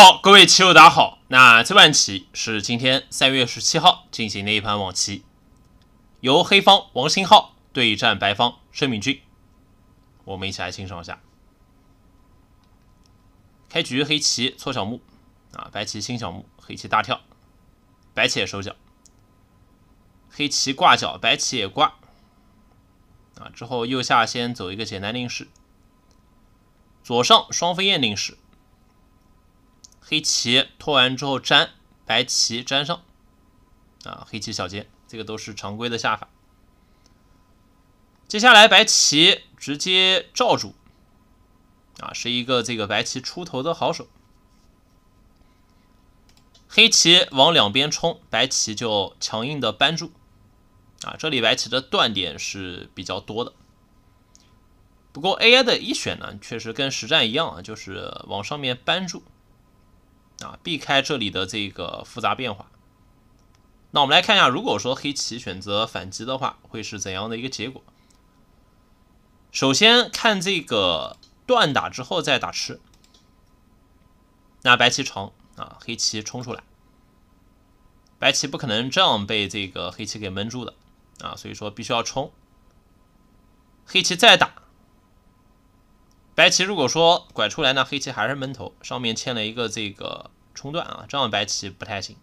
好，各位棋友，大家好。那这盘棋是今天三月十七号进行的一盘网棋，由黑方王新浩对战白方申明君。我们一起来欣赏一下。开局黑棋搓小目，啊，白棋新小目，黑棋大跳，白棋也收脚，黑棋挂角，白棋也挂，啊，之后右下先走一个简单定式，左上双飞燕定式。黑棋拖完之后粘，白棋粘上，啊，黑棋小尖，这个都是常规的下法。接下来白棋直接罩住，啊，是一个这个白棋出头的好手。黑棋往两边冲，白棋就强硬的扳住，啊，这里白棋的断点是比较多的。不过 AI 的一选呢，确实跟实战一样啊，就是往上面扳住。啊，避开这里的这个复杂变化。那我们来看一下，如果说黑棋选择反击的话，会是怎样的一个结果？首先看这个断打之后再打吃，那白棋长，啊，黑棋冲出来，白棋不可能这样被这个黑棋给闷住的啊，所以说必须要冲。黑棋再打。白棋如果说拐出来，那黑棋还是闷头，上面欠了一个这个冲段啊，这样白棋不太行。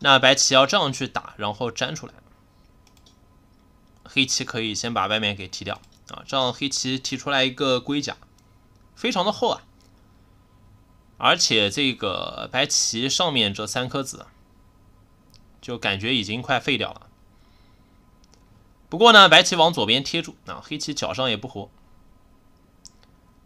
那白棋要这样去打，然后粘出来，黑棋可以先把外面给踢掉啊，这样黑棋提出来一个龟甲，非常的厚啊，而且这个白棋上面这三颗子，就感觉已经快废掉了。不过呢，白棋往左边贴住，啊，黑棋脚上也不活。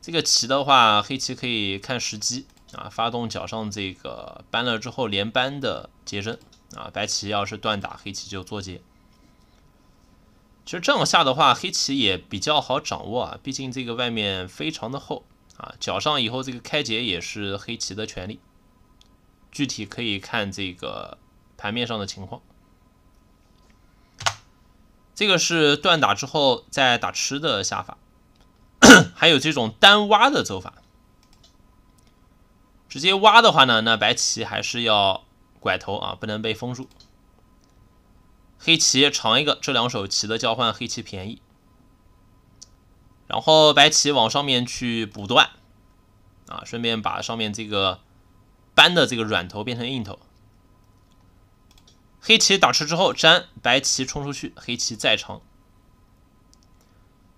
这个棋的话，黑棋可以看时机啊，发动脚上这个搬了之后连搬的结针啊，白棋要是断打黑棋就做劫。其实这样下的话，黑棋也比较好掌握啊，毕竟这个外面非常的厚啊，脚上以后这个开劫也是黑棋的权利，具体可以看这个盘面上的情况。这个是断打之后再打吃的下法。还有这种单挖的走法，直接挖的话呢，那白棋还是要拐头啊，不能被封住。黑棋长一个，这两手棋的交换，黑棋便宜。然后白棋往上面去补断，啊，顺便把上面这个扳的这个软头变成硬头。黑棋打吃之后粘，白棋冲出去，黑棋再长。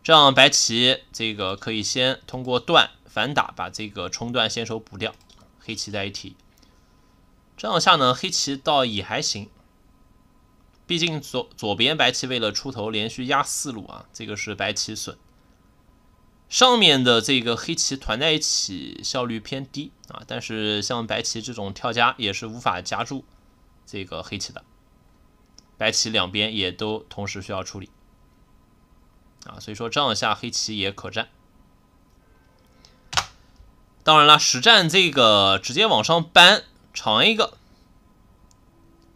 这样白棋这个可以先通过断反打把这个冲段先手补掉，黑棋再一提。这样下呢，黑棋倒也还行。毕竟左左边白棋为了出头连续压四路啊，这个是白棋损。上面的这个黑棋团在一起效率偏低啊，但是像白棋这种跳夹也是无法夹住这个黑棋的。白棋两边也都同时需要处理。啊，所以说这样下黑棋也可战。当然了，实战这个直接往上扳长一个，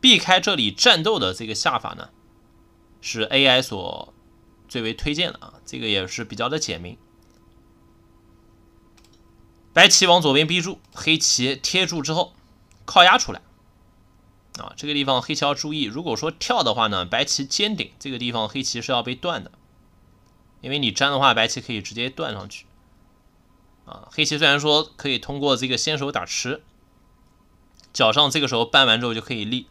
避开这里战斗的这个下法呢，是 AI 所最为推荐的啊。这个也是比较的简明。白棋往左边逼住，黑棋贴住之后靠压出来。啊，这个地方黑棋要注意，如果说跳的话呢，白棋尖顶这个地方黑棋是要被断的。因为你粘的话，白棋可以直接断上去，啊，黑棋虽然说可以通过这个先手打吃，脚上这个时候扳完之后就可以立，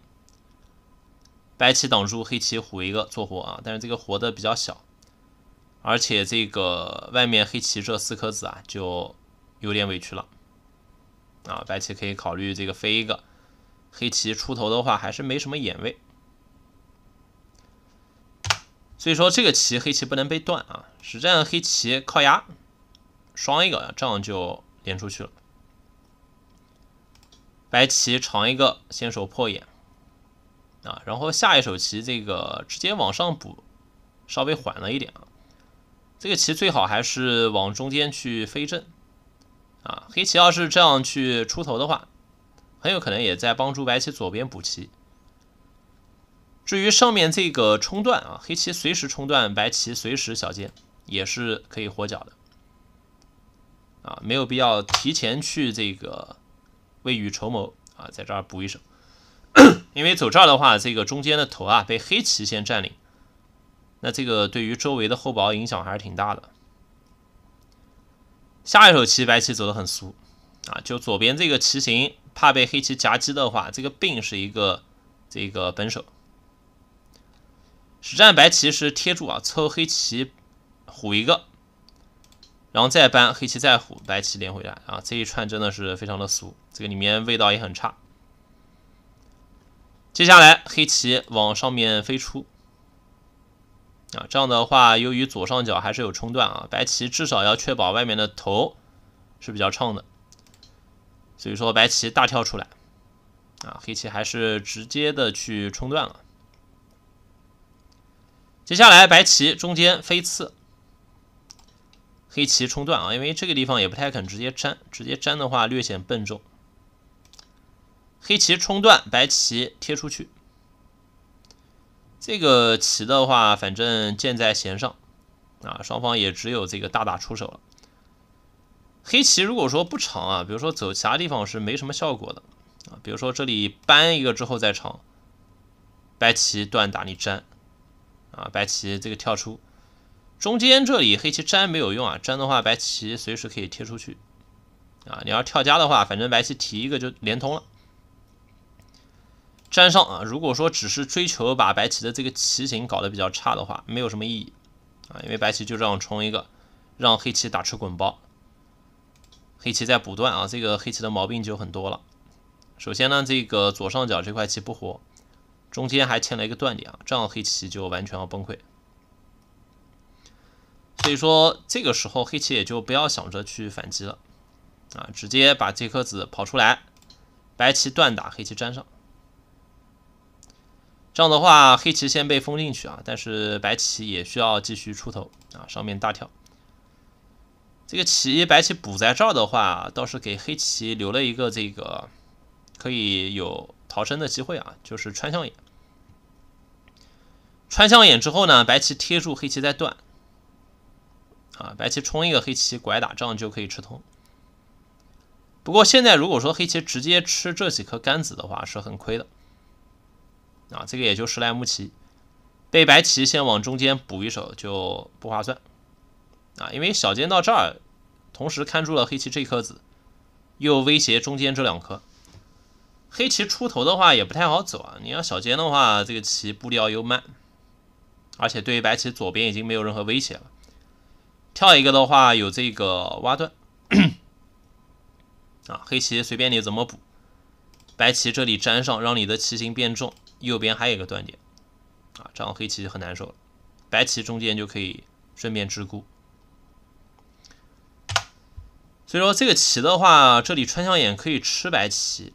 白棋挡住黑棋虎一个做活啊，但是这个活的比较小，而且这个外面黑棋这四颗子啊就有点委屈了，啊，白棋可以考虑这个飞一个，黑棋出头的话还是没什么眼位。所以说这个棋黑棋不能被断啊！实战黑棋靠压双一个，这样就连出去了。白棋长一个，先手破眼啊，然后下一手棋这个直接往上补，稍微缓了一点啊。这个棋最好还是往中间去飞正啊。黑棋要是这样去出头的话，很有可能也在帮助白棋左边补棋。至于上面这个冲断啊，黑棋随时冲断，白棋随时小尖也是可以活角的啊，没有必要提前去这个未雨绸缪啊，在这儿补一手，因为走这儿的话，这个中间的头啊被黑棋先占领，那这个对于周围的厚薄影响还是挺大的。下一手棋，白棋走的很俗啊，就左边这个棋形，怕被黑棋夹击的话，这个并是一个这个本手。只占白棋是贴住啊，抽黑棋虎一个，然后再搬黑棋再虎白棋连回来啊，这一串真的是非常的俗，这个里面味道也很差。接下来黑棋往上面飞出啊，这样的话由于左上角还是有冲断啊，白棋至少要确保外面的头是比较畅的，所以说白棋大跳出来啊，黑棋还是直接的去冲断了。接下来，白棋中间飞刺，黑棋冲断啊，因为这个地方也不太肯直接粘，直接粘的话略显笨重。黑棋冲断，白棋贴出去。这个棋的话，反正箭在弦上啊，双方也只有这个大打出手了。黑棋如果说不长啊，比如说走其他地方是没什么效果的啊，比如说这里搬一个之后再长，白棋断打你粘。啊，白棋这个跳出，中间这里黑棋粘没有用啊，粘的话白棋随时可以贴出去。啊，你要跳家的话，反正白棋提一个就连通了。粘上啊，如果说只是追求把白棋的这个棋形搞得比较差的话，没有什么意义啊，因为白棋就这样冲一个，让黑棋打出滚包。黑棋在补断啊，这个黑棋的毛病就很多了。首先呢，这个左上角这块棋不活。中间还欠了一个断点啊，这样黑棋就完全要崩溃。所以说这个时候黑棋也就不要想着去反击了啊，直接把这颗子跑出来，白棋断打黑棋粘上。这样的话黑棋先被封进去啊，但是白棋也需要继续出头啊，上面大跳。这个棋白棋补在这儿的话，倒是给黑棋留了一个这个可以有逃生的机会啊，就是穿象眼。穿象眼之后呢，白棋贴住黑棋再断，啊，白棋冲一个黑棋拐打，这样就可以吃通。不过现在如果说黑棋直接吃这几颗杆子的话，是很亏的，啊，这个也就十来目棋，被白棋先往中间补一手就不划算，啊，因为小尖到这儿，同时看住了黑棋这颗子，又威胁中间这两颗，黑棋出头的话也不太好走啊，你要小尖的话，这个棋步调又慢。而且对于白棋左边已经没有任何威胁了。跳一个的话，有这个挖断，啊，黑棋随便你怎么补，白棋这里粘上，让你的棋形变重。右边还有一个断点，啊，这样黑棋就很难受了。白棋中间就可以顺便支孤。所以说这个棋的话，这里穿象眼可以吃白棋，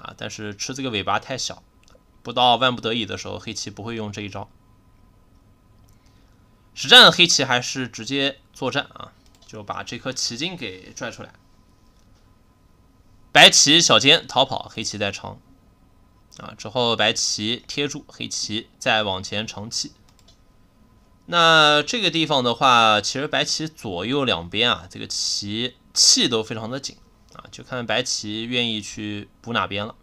啊，但是吃这个尾巴太小，不到万不得已的时候，黑棋不会用这一招。实战黑棋还是直接作战啊，就把这颗棋筋给拽出来。白棋小尖逃跑，黑棋再长啊之后，白棋贴住，黑棋再往前长气。那这个地方的话，其实白棋左右两边啊，这个棋气都非常的紧啊，就看白棋愿意去补哪边了。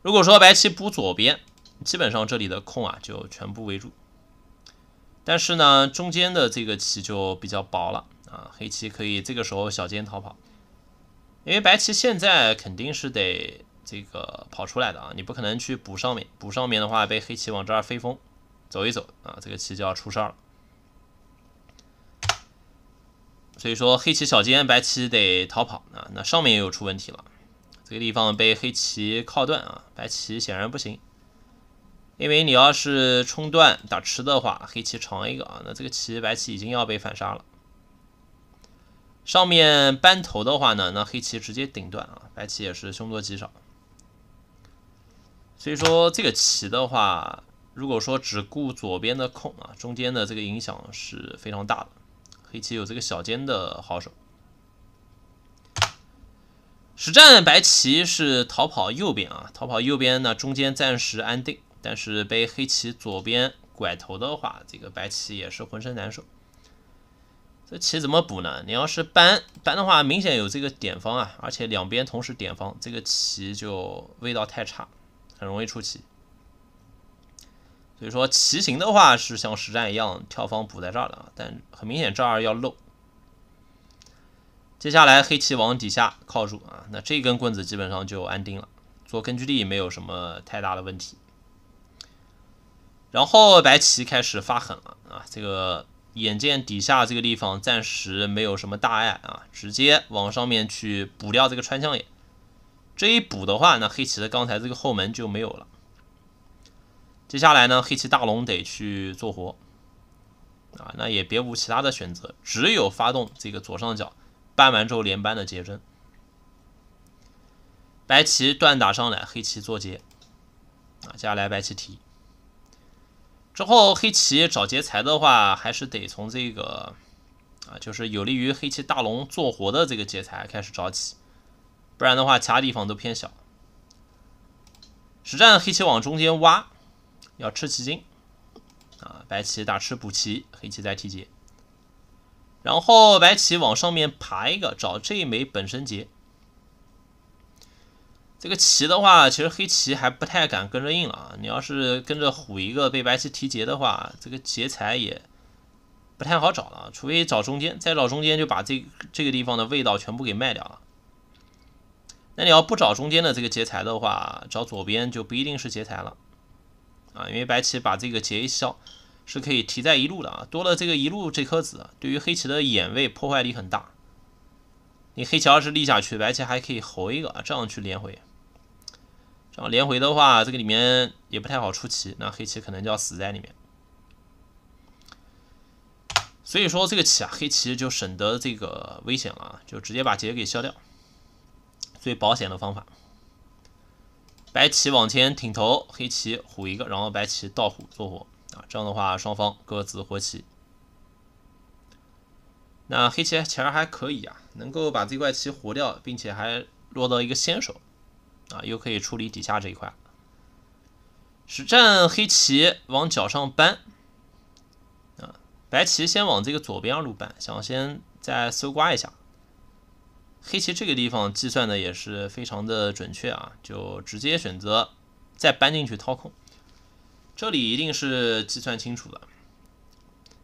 如果说白棋补左边，基本上这里的空啊就全部围住。但是呢，中间的这个棋就比较薄了啊，黑棋可以这个时候小尖逃跑，因为白棋现在肯定是得这个跑出来的啊，你不可能去补上面，补上面的话被黑棋往这儿飞风走一走啊，这个棋就要出事儿了。所以说黑棋小尖，白棋得逃跑啊，那上面也有出问题了，这个地方被黑棋靠断啊，白棋显然不行。因为你要是冲断打吃的话，黑棋长一个啊，那这个棋白棋已经要被反杀了。上面扳头的话呢，那黑棋直接顶断啊，白棋也是凶多吉少。所以说这个棋的话，如果说只顾左边的空啊，中间的这个影响是非常大的。黑棋有这个小尖的好手。实战白棋是逃跑右边啊，逃跑右边呢，中间暂时安定。但是被黑棋左边拐头的话，这个白棋也是浑身难受。这棋怎么补呢？你要是搬搬的话，明显有这个点方啊，而且两边同时点方，这个棋就味道太差，很容易出棋。所以说，棋形的话是像实战一样跳方补在这儿的啊，但很明显这儿要漏。接下来黑棋往底下靠住啊，那这根棍子基本上就安定了，做根据地没有什么太大的问题。然后白棋开始发狠了啊！这个眼见底下这个地方暂时没有什么大碍啊，直接往上面去补掉这个穿墙眼。这一补的话，那黑棋的刚才这个后门就没有了。接下来呢，黑棋大龙得去做活，啊，那也别无其他的选择，只有发动这个左上角搬完之后连扳的结针。白棋断打上来，黑棋做劫，啊，接下来白棋提。之后黑棋找劫材的话，还是得从这个啊，就是有利于黑棋大龙做活的这个劫材开始找起，不然的话其他地方都偏小。实战黑棋往中间挖，要吃棋筋，啊，白棋打吃补棋，黑棋再提劫，然后白棋往上面爬一个，找这一枚本身劫。这个棋的话，其实黑棋还不太敢跟着应了啊。你要是跟着虎一个，被白棋提劫的话，这个劫财也不太好找了。除非找中间，再找中间就把这这个地方的味道全部给卖掉了。那你要不找中间的这个劫财的话，找左边就不一定是劫财了啊，因为白棋把这个劫一消是可以提在一路的啊。多了这个一路这颗子，对于黑棋的眼位破坏力很大。你黑棋要是立下去，白棋还可以侯一个，这样去连回。这样连回的话，这个里面也不太好出棋，那黑棋可能就要死在里面。所以说这个棋啊，黑棋就省得这个危险了，就直接把劫给消掉，最保险的方法。白棋往前挺头，黑棋虎一个，然后白棋倒虎做活啊，这样的话双方各自活棋。那黑棋其实还可以啊，能够把这块棋活掉，并且还落到一个先手。啊，又可以处理底下这一块。实战黑棋往角上扳，啊，白棋先往这个左边二路扳，想先再搜刮一下。黑棋这个地方计算的也是非常的准确啊，就直接选择再搬进去掏空，这里一定是计算清楚了。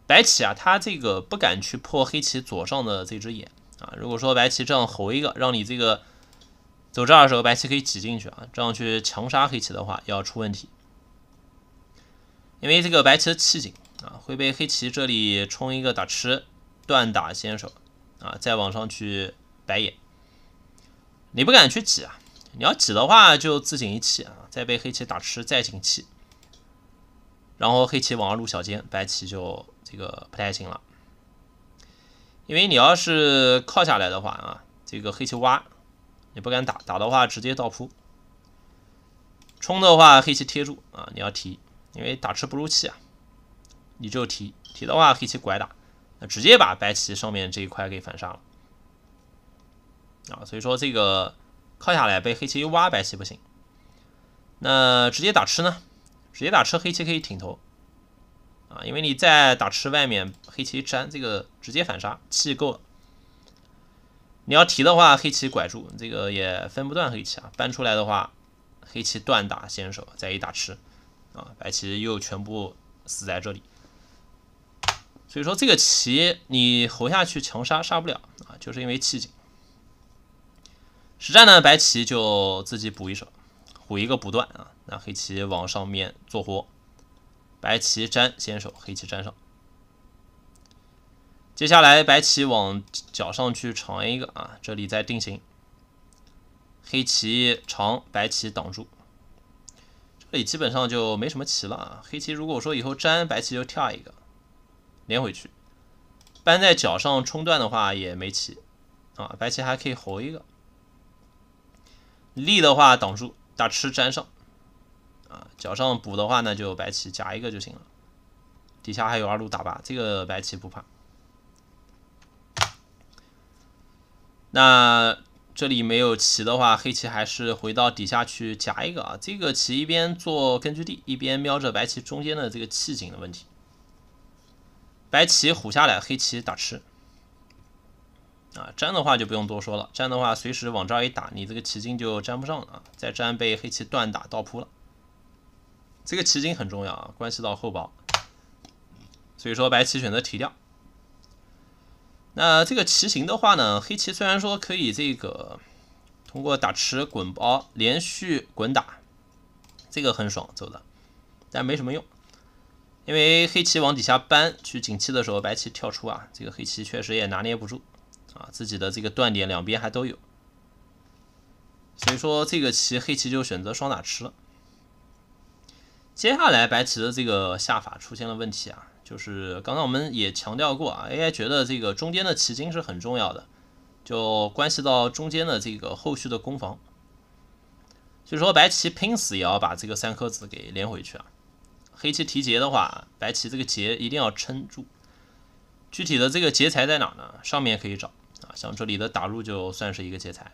白棋啊，他这个不敢去破黑棋左上的这只眼啊，如果说白棋这样吼一个，让你这个。走这的时候，白棋可以挤进去啊，这样去强杀黑棋的话要出问题，因为这个白棋的气紧啊，会被黑棋这里冲一个打吃，断打先手啊，再往上去白眼，你不敢去挤啊，你要挤的话就自紧一气啊，再被黑棋打吃再紧气，然后黑棋往上入小尖，白棋就这个不太行了，因为你要是靠下来的话啊，这个黑棋挖。你不敢打，打的话直接倒扑；冲的话黑棋贴住啊，你要提，因为打吃不如气啊，你就提。提的话黑棋拐打，那直接把白棋上面这一块给反杀了啊。所以说这个靠下来被黑棋一挖，白棋不行。那直接打吃呢？直接打吃黑棋可以挺头啊，因为你在打吃外面黑棋粘这个直接反杀，气够了。你要提的话，黑棋拐住这个也分不断黑棋啊，搬出来的话，黑棋断打先手，再一打吃，啊，白棋又全部死在这里。所以说这个棋你活下去强杀杀不了啊，就是因为气紧。实战呢，白棋就自己补一手，补一个补断啊，让黑棋往上面做活，白棋粘先手，黑棋粘上。接下来白棋往角上去长一个啊，这里再定型。黑棋长，白棋挡住。这里基本上就没什么棋了啊。黑棋如果说以后粘白棋就跳一个，连回去。搬在角上冲断的话也没棋啊。白棋还可以活一个。力的话挡住，大吃粘上。啊，脚上补的话呢就白棋夹一个就行了。底下还有二路打八，这个白棋不怕。那这里没有棋的话，黑棋还是回到底下去夹一个啊。这个棋一边做根据地，一边瞄着白棋中间的这个气井的问题。白棋虎下来，黑棋打吃。啊，粘的话就不用多说了，粘的话随时往这儿一打，你这个棋筋就粘不上了啊。再粘被黑棋断打倒扑了。这个棋筋很重要啊，关系到厚薄。所以说，白棋选择提掉。那这个棋形的话呢，黑棋虽然说可以这个通过打吃滚包连续滚打，这个很爽走的，但没什么用，因为黑棋往底下搬去景气的时候，白棋跳出啊，这个黑棋确实也拿捏不住啊，自己的这个断点两边还都有，所以说这个棋黑棋就选择双打吃。了。接下来白棋的这个下法出现了问题啊。就是刚刚我们也强调过啊，AI 觉得这个中间的棋筋是很重要的，就关系到中间的这个后续的攻防。就说白棋拼死也要把这个三颗子给连回去啊。黑棋提劫的话，白棋这个劫一定要撑住。具体的这个劫财在哪呢？上面可以找啊，像这里的打入就算是一个劫财。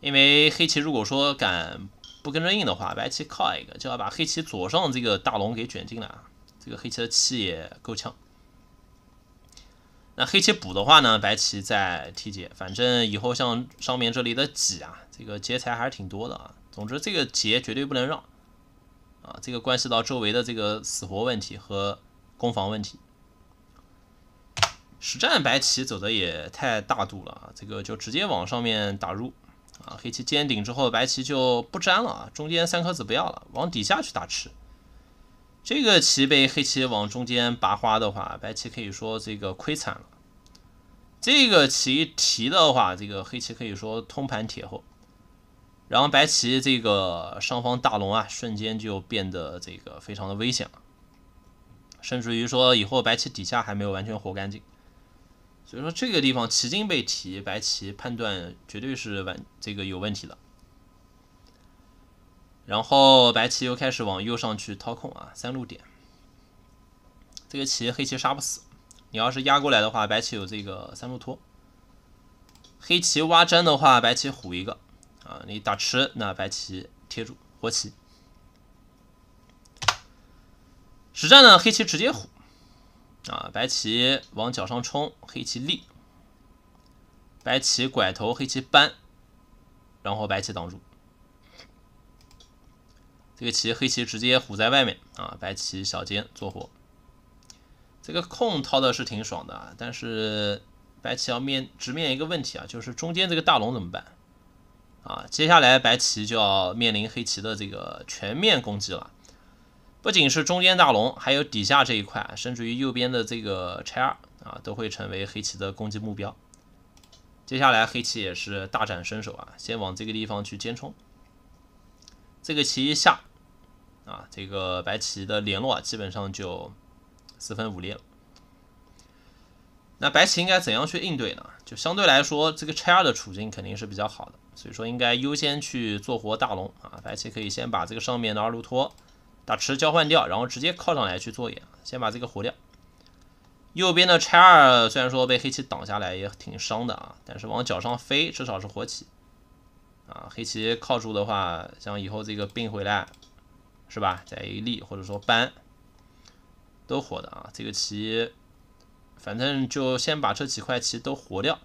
因为黑棋如果说敢不跟着应的话，白棋靠一个就要把黑棋左上这个大龙给卷进来啊。这个黑棋的气也够呛，那黑棋补的话呢，白棋再提劫，反正以后像上面这里的挤啊，这个劫财还是挺多的啊。总之这个劫绝对不能让，啊，这个关系到周围的这个死活问题和攻防问题。实战白棋走的也太大度了啊，这个就直接往上面打入，啊，黑棋尖顶之后白棋就不粘了啊，中间三颗子不要了，往底下去打吃。这个棋被黑棋往中间拔花的话，白棋可以说这个亏惨了。这个棋提的话，这个黑棋可以说通盘铁后，然后白棋这个上方大龙啊，瞬间就变得这个非常的危险了，甚至于说以后白棋底下还没有完全活干净，所以说这个地方棋筋被提，白棋判断绝对是完这个有问题的。然后白棋又开始往右上去掏空啊，三路点，这个棋黑棋杀不死。你要是压过来的话，白棋有这个三路拖。黑棋挖粘的话，白棋虎一个啊。你打吃，那白棋贴住活棋。实战呢，黑棋直接虎啊，白棋往角上冲，黑棋立，白棋拐头，黑棋搬，然后白棋挡住。这个棋黑棋直接虎在外面啊，白棋小尖做活，这个空掏的是挺爽的，但是白棋要面直面一个问题啊，就是中间这个大龙怎么办啊？接下来白棋就要面临黑棋的这个全面攻击了，不仅是中间大龙，还有底下这一块，甚至于右边的这个拆二啊，都会成为黑棋的攻击目标。接下来黑棋也是大展身手啊，先往这个地方去尖冲。这个棋一下，啊，这个白棋的联络啊，基本上就四分五裂了。那白棋应该怎样去应对呢？就相对来说，这个拆二的处境肯定是比较好的，所以说应该优先去做活大龙啊。白棋可以先把这个上面的二路拖打吃交换掉，然后直接靠上来去做眼，先把这个活掉。右边的拆二虽然说被黑棋挡下来也挺伤的啊，但是往角上飞至少是活棋。啊，黑棋靠住的话，像以后这个并回来，是吧？再一立或者说搬，都活的啊。这个棋，反正就先把这几块棋都活掉，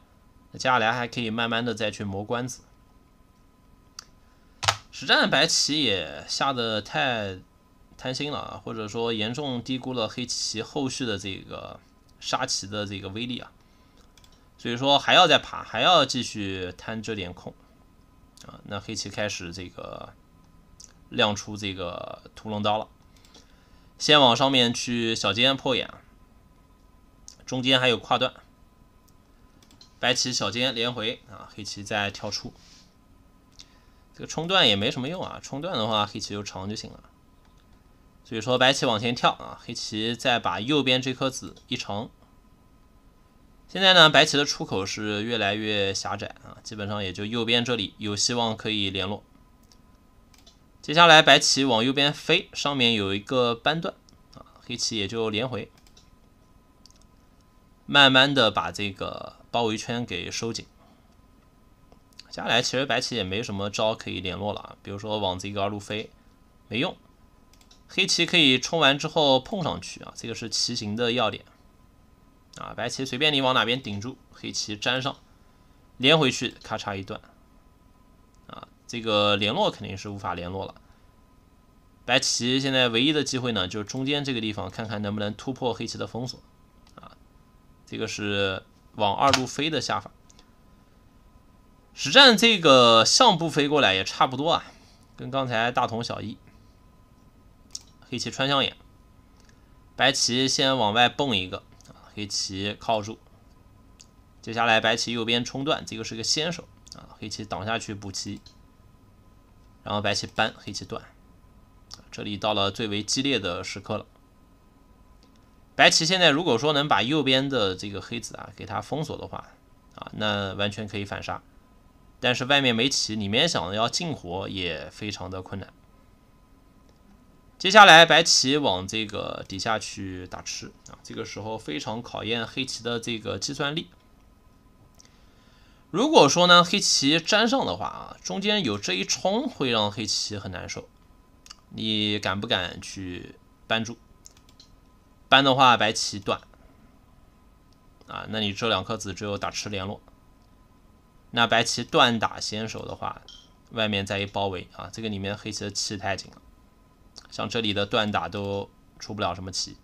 接下来还可以慢慢的再去磨关子。实战白棋也下的太贪心了，啊，或者说严重低估了黑棋后续的这个杀棋的这个威力啊。所以说还要再爬，还要继续贪这点空。啊，那黑棋开始这个亮出这个屠龙刀了，先往上面去小尖破眼，中间还有跨段。白棋小尖连回啊，黑棋再跳出，这个冲段也没什么用啊，冲段的话黑棋就长就行了。所以说白棋往前跳啊，黑棋再把右边这颗子一长。现在呢，白棋的出口是越来越狭窄啊，基本上也就右边这里有希望可以联络。接下来白棋往右边飞，上面有一个扳断啊，黑棋也就连回，慢慢的把这个包围圈给收紧。接下来其实白棋也没什么招可以联络了啊，比如说往这个二路飞，没用。黑棋可以冲完之后碰上去啊，这个是棋形的要点。啊，白棋随便你往哪边顶住，黑棋粘上，连回去，咔嚓一断，啊，这个联络肯定是无法联络了。白棋现在唯一的机会呢，就是中间这个地方，看看能不能突破黑棋的封锁。啊，这个是往二路飞的下法。实战这个象步飞过来也差不多啊，跟刚才大同小异。黑棋穿象眼，白棋先往外蹦一个。黑棋靠住，接下来白棋右边冲断，这个是个先手啊。黑棋挡下去补棋，然后白棋扳，黑棋断。这里到了最为激烈的时刻了。白棋现在如果说能把右边的这个黑子啊给它封锁的话啊，那完全可以反杀。但是外面没棋，里面想要进活也非常的困难。接下来白棋往这个底下去打吃啊，这个时候非常考验黑棋的这个计算力。如果说呢黑棋粘上的话啊，中间有这一冲会让黑棋很难受。你敢不敢去扳住？扳的话白棋断啊，那你这两颗子只有打吃联络。那白棋断打先手的话，外面再一包围啊，这个里面黑棋的气太紧了。像这里的断打都出不了什么棋，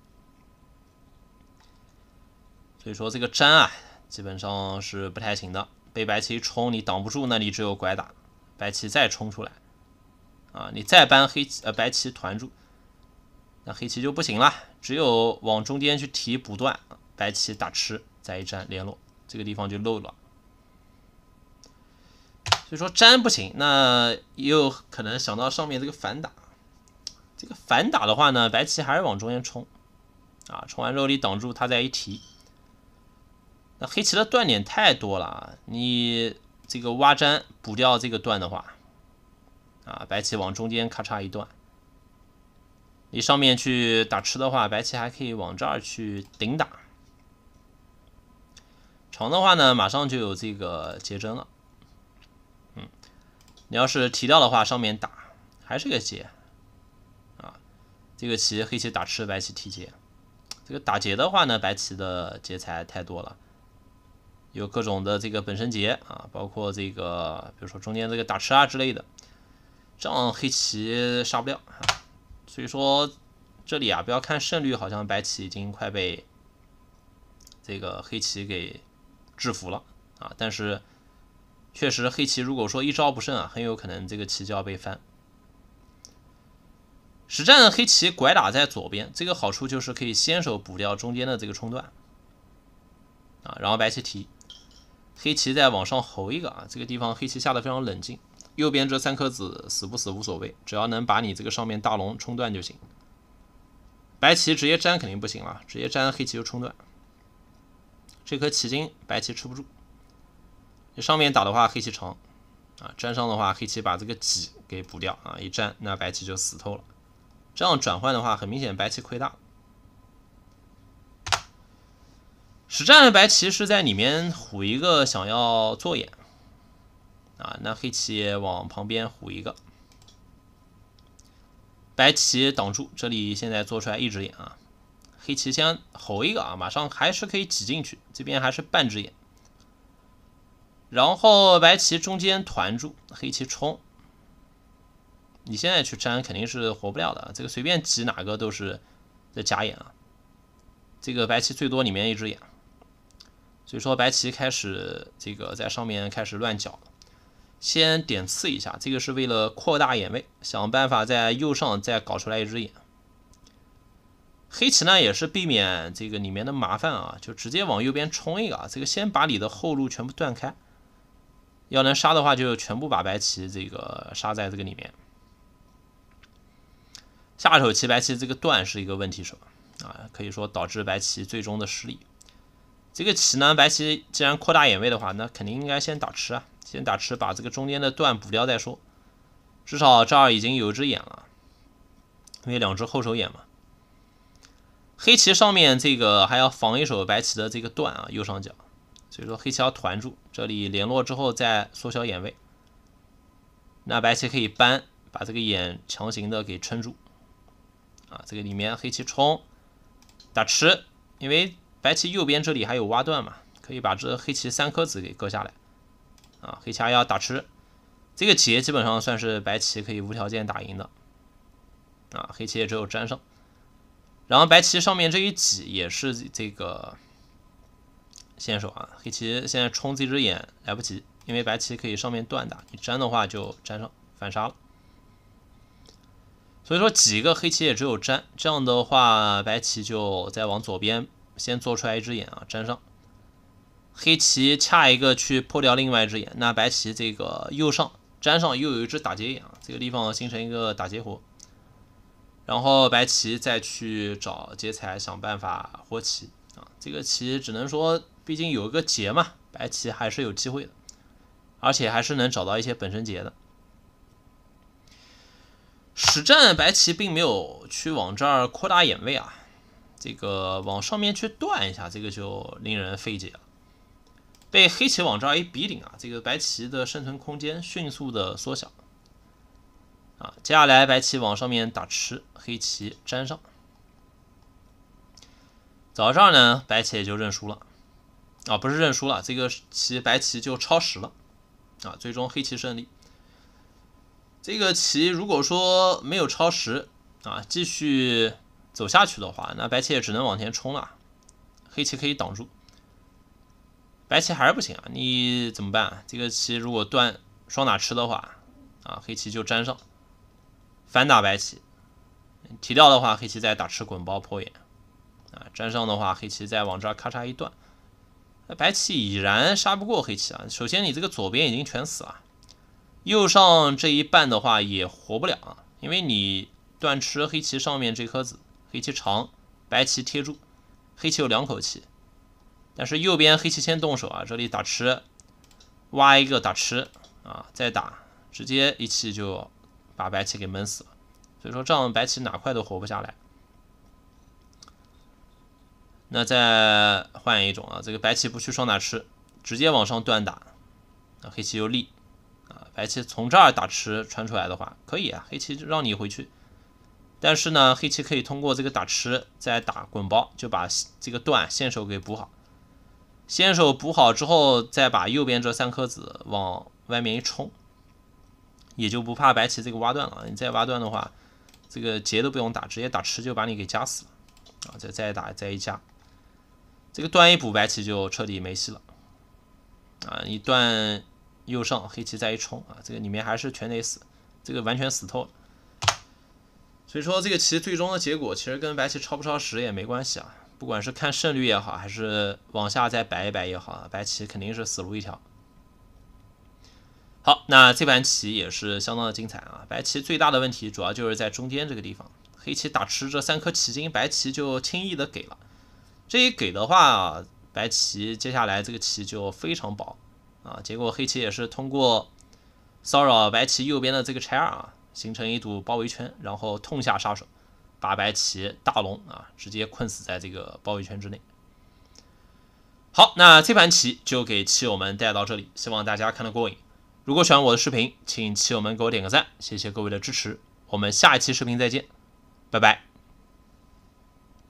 所以说这个粘啊，基本上是不太行的。被白棋一冲，你挡不住，那你只有拐打。白棋再冲出来，啊，你再搬黑棋呃白棋团住，那黑棋就不行了，只有往中间去提补断。白棋打吃，再一粘联络，这个地方就漏了。所以说粘不行，那也有可能想到上面这个反打。这个反打的话呢，白棋还是往中间冲，啊，冲完之后你挡住他再一提。那黑棋的断点太多了啊，你这个挖粘补掉这个断的话，啊，白棋往中间咔嚓一断，你上面去打吃的话，白棋还可以往这儿去顶打。长的话呢，马上就有这个结针了，嗯，你要是提掉的话，上面打还是个结。这个棋黑棋打吃白棋提劫，这个打劫的话呢，白棋的劫材太多了，有各种的这个本身劫啊，包括这个比如说中间这个打吃啊之类的，这样黑棋杀不掉啊。所以说这里啊，不要看胜率，好像白棋已经快被这个黑棋给制服了啊，但是确实黑棋如果说一招不慎啊，很有可能这个棋就要被翻。实战黑棋拐打在左边，这个好处就是可以先手补掉中间的这个冲段，啊，然后白棋提，黑棋再往上侯一个啊，这个地方黑棋下的非常冷静。右边这三颗子死不死无所谓，只要能把你这个上面大龙冲断就行。白棋直接粘肯定不行了，直接粘黑棋就冲断。这颗棋筋白棋吃不住，你上面打的话黑棋长，啊，粘上的话黑棋把这个几给补掉啊，一粘那白棋就死透了。这样转换的话，很明显白棋亏大。实战白棋是在里面虎一个，想要做眼啊，那黑棋往旁边虎一个，白棋挡住，这里现在做出来一只眼啊。黑棋先吼一个啊，马上还是可以挤进去，这边还是半只眼。然后白棋中间团住，黑棋冲。你现在去粘肯定是活不了的，这个随便挤哪个都是在假眼啊。这个白棋最多里面一只眼，所以说白棋开始这个在上面开始乱搅先点刺一下，这个是为了扩大眼位，想办法在右上再搞出来一只眼。黑棋呢也是避免这个里面的麻烦啊，就直接往右边冲一个啊，这个先把你的后路全部断开，要能杀的话就全部把白棋这个杀在这个里面。下手棋，白棋这个断是一个问题，是吧？啊，可以说导致白棋最终的失利。这个棋呢，白棋既然扩大眼位的话，那肯定应该先打吃啊，先打吃，把这个中间的断补掉再说。至少这儿已经有一只眼了，因为两只后手眼嘛。黑棋上面这个还要防一手白棋的这个断啊，右上角。所以说黑棋要团住，这里联络之后再缩小眼位。那白棋可以搬，把这个眼强行的给撑住。啊，这个里面黑棋冲打吃，因为白棋右边这里还有挖断嘛，可以把这黑棋三颗子给割下来。啊，黑棋还要打吃，这个劫基本上算是白棋可以无条件打赢的。啊，黑棋也只有粘上。然后白棋上面这一挤也是这个先手啊，黑棋现在冲这只眼来不及，因为白棋可以上面断打，你粘的话就粘上反杀了。所以说几个黑棋也只有粘，这样的话白棋就再往左边先做出来一只眼啊，粘上，黑棋恰一个去破掉另外一只眼，那白棋这个右上粘上又有一只打劫眼啊，这个地方形成一个打劫活，然后白棋再去找劫材想办法活棋啊，这个棋只能说毕竟有一个劫嘛，白棋还是有机会的，而且还是能找到一些本身劫的。实战白棋并没有去往这儿扩大眼位啊，这个往上面去断一下，这个就令人费解了。被黑棋往这儿一顶顶啊，这个白棋的生存空间迅速的缩小。啊，接下来白棋往上面打吃，黑棋粘上，早上这呢，白棋也就认输了。啊，不是认输了，这个棋白棋就超时了。啊，最终黑棋胜利。这个棋如果说没有超时啊，继续走下去的话，那白棋也只能往前冲了。黑棋可以挡住，白棋还是不行啊，你怎么办？这个棋如果断双打吃的话啊，黑棋就粘上，反打白棋。提掉的话，黑棋再打吃滚包破眼啊，粘上的话，黑棋再往这咔嚓一断，白棋已然杀不过黑棋啊。首先你这个左边已经全死了。右上这一半的话也活不了啊，因为你断吃黑棋上面这颗子，黑棋长，白棋贴住，黑棋有两口气，但是右边黑棋先动手啊，这里打吃，挖一个打吃啊，再打，直接一气就把白棋给闷死了。所以说这样白棋哪块都活不下来。那再换一种啊，这个白棋不去双打吃，直接往上断打，啊黑棋又立。白棋从这儿打吃穿出来的话，可以啊，黑棋让你回去。但是呢，黑棋可以通过这个打吃再打滚包，就把这个断先手给补好。先手补好之后，再把右边这三颗子往外面一冲，也就不怕白棋这个挖断了。你再挖断的话，这个劫都不用打，直接打吃就把你给夹死了啊！再再打再一夹，这个断一补，白棋就彻底没戏了啊！一断。右上黑棋再一冲啊，这个里面还是全得死，这个完全死透了。所以说这个棋最终的结果其实跟白棋超不超时也没关系啊，不管是看胜率也好，还是往下再摆一摆也好，白棋肯定是死路一条。好，那这盘棋也是相当的精彩啊。白棋最大的问题主要就是在中间这个地方，黑棋打吃这三颗棋筋，白棋就轻易的给了。这一给的话，白棋接下来这个棋就非常薄。啊，结果黑棋也是通过骚扰白棋右边的这个拆二啊，形成一堵包围圈，然后痛下杀手，把白棋大龙啊直接困死在这个包围圈之内。好，那这盘棋就给棋友们带到这里，希望大家看得过瘾。如果喜欢我的视频，请棋友们给我点个赞，谢谢各位的支持。我们下一期视频再见，拜拜。